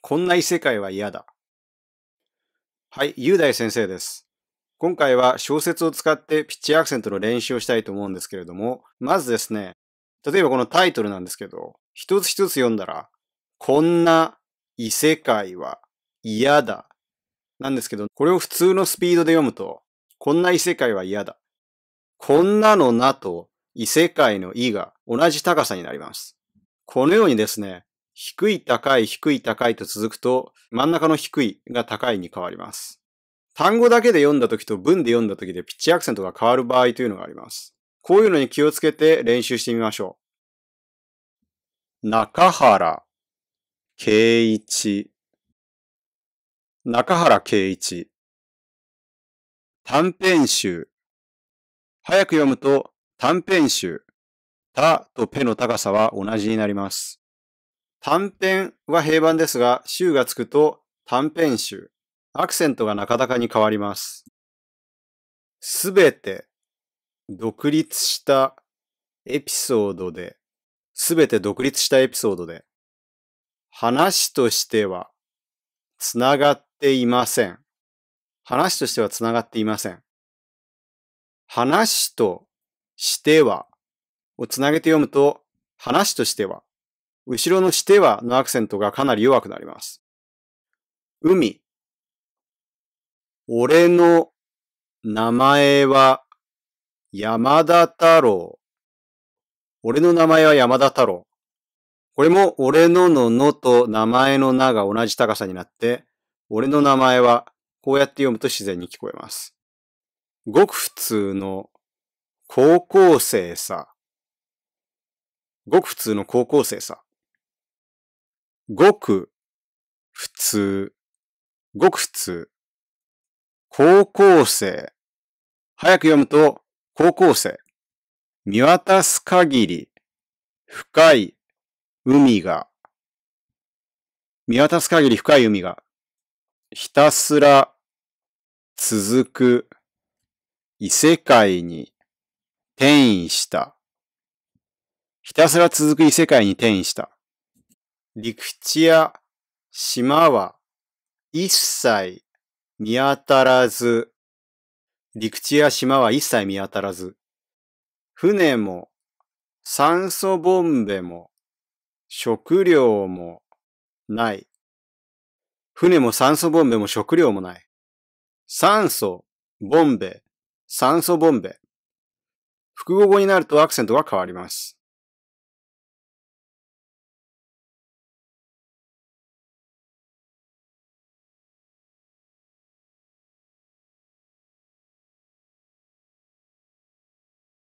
こんな異世界は嫌だ。はい、雄大先生です。今回は小説を使ってピッチアクセントの練習をしたいと思うんですけれども、まずですね、例えばこのタイトルなんですけど、一つ一つ読んだら、こんな異世界は嫌だ。なんですけど、これを普通のスピードで読むと、こんな異世界は嫌だ。こんなのなと異世界の意が同じ高さになります。このようにですね、低い高い低い高いと続くと、真ん中の低いが高いに変わります。単語だけで読んだ時と文で読んだ時でピッチアクセントが変わる場合というのがあります。こういうのに気をつけて練習してみましょう。中原圭一中原圭一短編集早く読むと短編集たとペの高さは同じになります。短編は平板ですが、週がつくと短編集。アクセントがなかなかに変わります。すべて独立したエピソードで、すべて独立したエピソードで、話としてはつながっていません。話としてはつながっていません。話としてはをつなげて読むと、話としては後ろのしてはのアクセントがかなり弱くなります。海。俺の名前は山田太郎。俺の名前は山田太郎。これも俺のののと名前の名が同じ高さになって、俺の名前はこうやって読むと自然に聞こえます。ごく普通の高校生さ。ごく普通の高校生さ。ごく普通、ごく普通。高校生。早く読むと、高校生。見渡す限り、深い海が。見渡す限り深い海が。ひたすら続く異世界に転移した。ひたすら続く異世界に転移した。陸地や島は一切見当たらず、陸地や島は一切見当たらず、船も酸素ボンベも食料もない。船も酸素ボンベも食料もない。酸素、ボンベ、酸素ボンベ。複合語になるとアクセントが変わります。